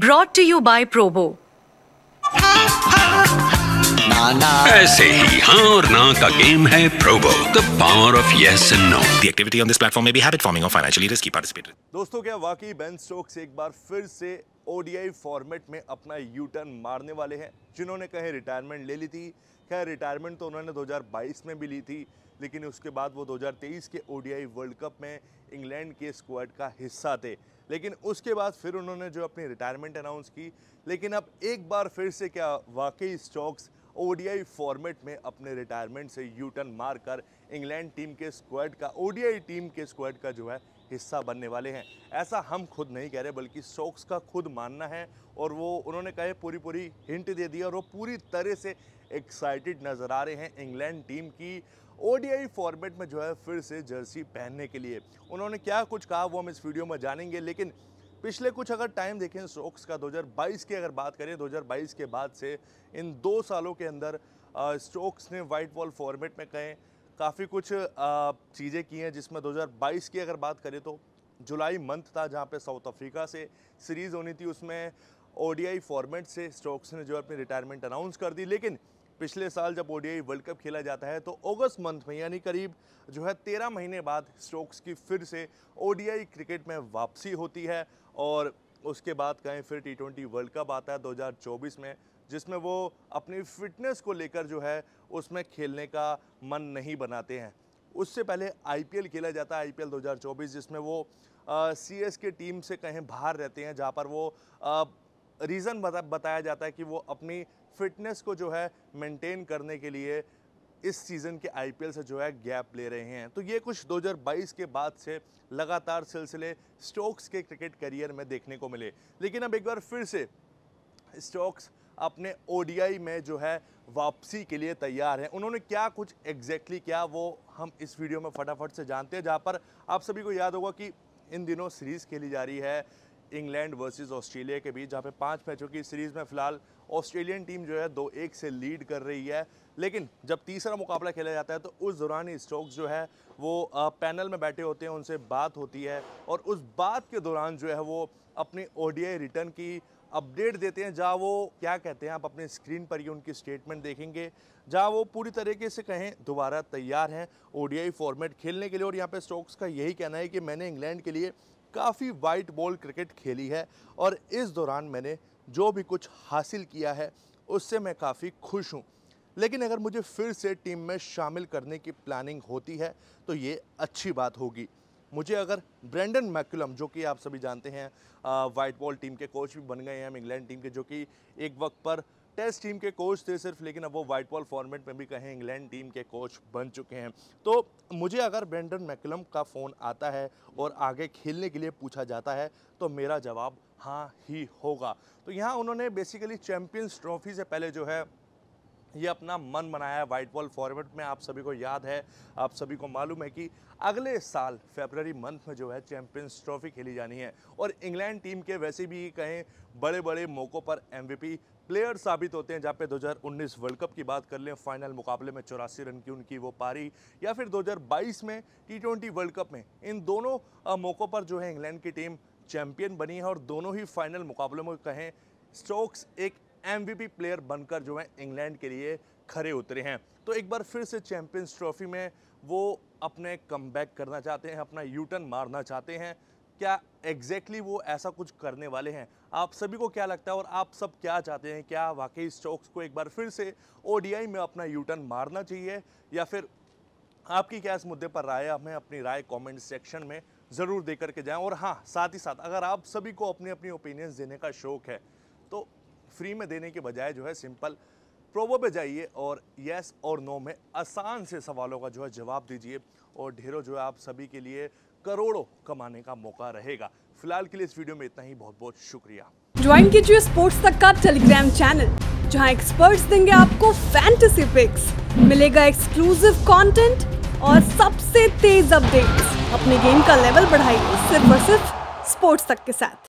broad to you by Probo ऐसे ही हाँ और ना का गेम है Probo the power of yes and no the activity on this platform may be habit forming और फाइनेंशियली रिस्की पार्टिसिपेटेड दोस्तों क्या वाकई बेन स्टोक्स एक बार फिर से ओडीआई फॉर्मेट में अपना यू टर्न मारने वाले हैं जिन्होंने कहीं रिटायरमेंट ले ली थी खैर रिटायरमेंट तो उन्होंने 2022 में भी ली थी लेकिन उसके बाद वो 2023 के ओडीआई वर्ल्ड कप में इंग्लैंड के स्क्वाड का हिस्सा थे लेकिन उसके बाद फिर उन्होंने जो अपनी रिटायरमेंट अनाउंस की लेकिन अब एक बार फिर से क्या वाकई स्टॉक्स ओ फॉर्मेट में अपने रिटायरमेंट से यू टर्न मारकर इंग्लैंड टीम के स्क्वाड का ओ टीम के स्क्वाड का जो है हिस्सा बनने वाले हैं ऐसा हम खुद नहीं कह रहे बल्कि शोक्स का खुद मानना है और वो उन्होंने कहे पूरी पूरी हिंट दे दी और वो पूरी तरह से एक्साइटेड नज़र आ रहे हैं इंग्लैंड टीम की ओडीआई फॉर्मेट में जो है फिर से जर्सी पहनने के लिए उन्होंने क्या कुछ कहा वो हम इस वीडियो में जानेंगे लेकिन पिछले कुछ अगर टाइम देखें स्टोक्स का 2022 की अगर बात करें 2022 के बाद से इन दो सालों के अंदर स्टोक्स ने वाइट बॉल फॉर्मेट में कहें काफ़ी कुछ चीज़ें की हैं जिसमें 2022 की अगर बात करें तो जुलाई मंथ था जहाँ पे साउथ अफ्रीका से सीरीज़ होनी थी उसमें ओडीआई फॉर्मेट से स्टोक्स ने जो अपनी रिटायरमेंट अनाउंस कर दी लेकिन पिछले साल जब ओडीआई वर्ल्ड कप खेला जाता है तो अगस्त मंथ में यानी करीब जो है तेरह महीने बाद स्टोक्स की फिर से ओ क्रिकेट में वापसी होती है और उसके बाद कहें फिर टी ट्वेंटी वर्ल्ड कप आता है दो में जिसमें वो अपनी फिटनेस को लेकर जो है उसमें खेलने का मन नहीं बनाते हैं उससे पहले आईपीएल खेला जाता है आईपीएल 2024 जिसमें वो सी एस के टीम से कहीं बाहर रहते हैं जहाँ पर वो रीज़न बता, बताया जाता है कि वो अपनी फिटनेस को जो है मेंटेन करने के लिए इस सीज़न के आईपीएल से जो है गैप ले रहे हैं तो ये कुछ 2022 के बाद से लगातार सिलसिले स्टोक्स के क्रिकेट करियर में देखने को मिले लेकिन अब एक बार फिर से स्टोक्स अपने ओ में जो है वापसी के लिए तैयार हैं उन्होंने क्या कुछ एग्जैक्टली exactly क्या वो हम इस वीडियो में फटाफट से जानते हैं जहाँ पर आप सभी को याद होगा कि इन दिनों सीरीज़ खेली जा रही है इंग्लैंड वर्सेस ऑस्ट्रेलिया के बीच जहाँ पे पांच मैचों की सीरीज़ में फिलहाल ऑस्ट्रेलियन टीम जो है दो एक से लीड कर रही है लेकिन जब तीसरा मुकाबला खेला जाता है तो उस दौरान ही स्टोक्स जो है वो पैनल में बैठे होते हैं उनसे बात होती है और उस बात के दौरान जो है वो अपनी ओडीआई रिटर्न की अपडेट देते हैं जहाँ वो क्या कहते हैं आप अपने स्क्रीन पर ही उनकी स्टेटमेंट देखेंगे जहाँ वो पूरी तरीके से कहें दोबारा तैयार हैं ओडीआई फॉर्मेट खेलने के लिए और यहाँ पे स्टोक्स का यही कहना है कि मैंने इंग्लैंड के लिए काफ़ी वाइट बॉल क्रिकेट खेली है और इस दौरान मैंने जो भी कुछ हासिल किया है उससे मैं काफ़ी खुश हूँ लेकिन अगर मुझे फिर से टीम में शामिल करने की प्लानिंग होती है तो ये अच्छी बात होगी मुझे अगर ब्रेंडन मैकुलम जो कि आप सभी जानते हैं वाइट बॉल टीम के कोच भी बन गए हैं इंग्लैंड टीम के जो कि एक वक्त पर टेस्ट टीम के कोच थे सिर्फ लेकिन अब वो व्हाइट बॉल फॉर्मेट में भी कहें इंग्लैंड टीम के कोच बन चुके हैं तो मुझे अगर ब्रेंडन मैकलम का फ़ोन आता है और आगे खेलने के लिए पूछा जाता है तो मेरा जवाब हाँ ही होगा तो यहाँ उन्होंने बेसिकली चैम्पियंस ट्रॉफी से पहले जो है ये अपना मन बनाया है वाइट बॉल फॉर्मेट में आप सभी को याद है आप सभी को मालूम है कि अगले साल फेबररी मंथ में जो है चैम्पियंस ट्रॉफी खेली जानी है और इंग्लैंड टीम के वैसे भी कहें बड़े बड़े मौक़ों पर एमवीपी प्लेयर साबित होते हैं जहाँ पे 2019 वर्ल्ड कप की बात कर लें फाइनल मुकाबले में चौरासी रन की उनकी वो पारी या फिर 2022 में टी वर्ल्ड कप में इन दोनों मौक़ों पर जो है इंग्लैंड की टीम चैम्पियन बनी है और दोनों ही फाइनल मुकाबलों में कहें स्टोक्स एक एम प्लेयर बनकर जो है इंग्लैंड के लिए खड़े उतरे हैं तो एक बार फिर से चैम्पियंस ट्रॉफी में वो अपने कम करना चाहते हैं अपना यूटर्न मारना चाहते हैं क्या एग्जैक्टली exactly वो ऐसा कुछ करने वाले हैं आप सभी को क्या लगता है और आप सब क्या चाहते हैं क्या वाकई स्टॉक्स को एक बार फिर से ओडीआई में अपना यूटर्न मारना चाहिए या फिर आपकी क्या इस मुद्दे पर राय हमें अपनी राय कमेंट सेक्शन में ज़रूर दे करके जाएं और हाँ साथ ही साथ अगर आप सभी को अपने अपनी ओपिनियंस देने का शौक है तो फ्री में देने के बजाय जो है सिंपल प्रोवो पे जाइए और यस और नो में आसान से सवालों का जो है जवाब दीजिए और ढेरों जो है आप सभी के लिए करोड़ों कमाने का मौका रहेगा फिलहाल के लिए इस वीडियो में इतना ही बहुत बहुत शुक्रिया ज्वाइन कीजिए स्पोर्ट्स तक का टेलीग्राम चैनल जहां एक्सपर्ट्स देंगे आपको फैंटेसी पिक्स मिलेगा एक्सक्लूसिव कंटेंट और सबसे तेज अपडेट्स अपने गेम का लेवल बढ़ाइए सिर्फ और सिर्फ स्पोर्ट्स तक के साथ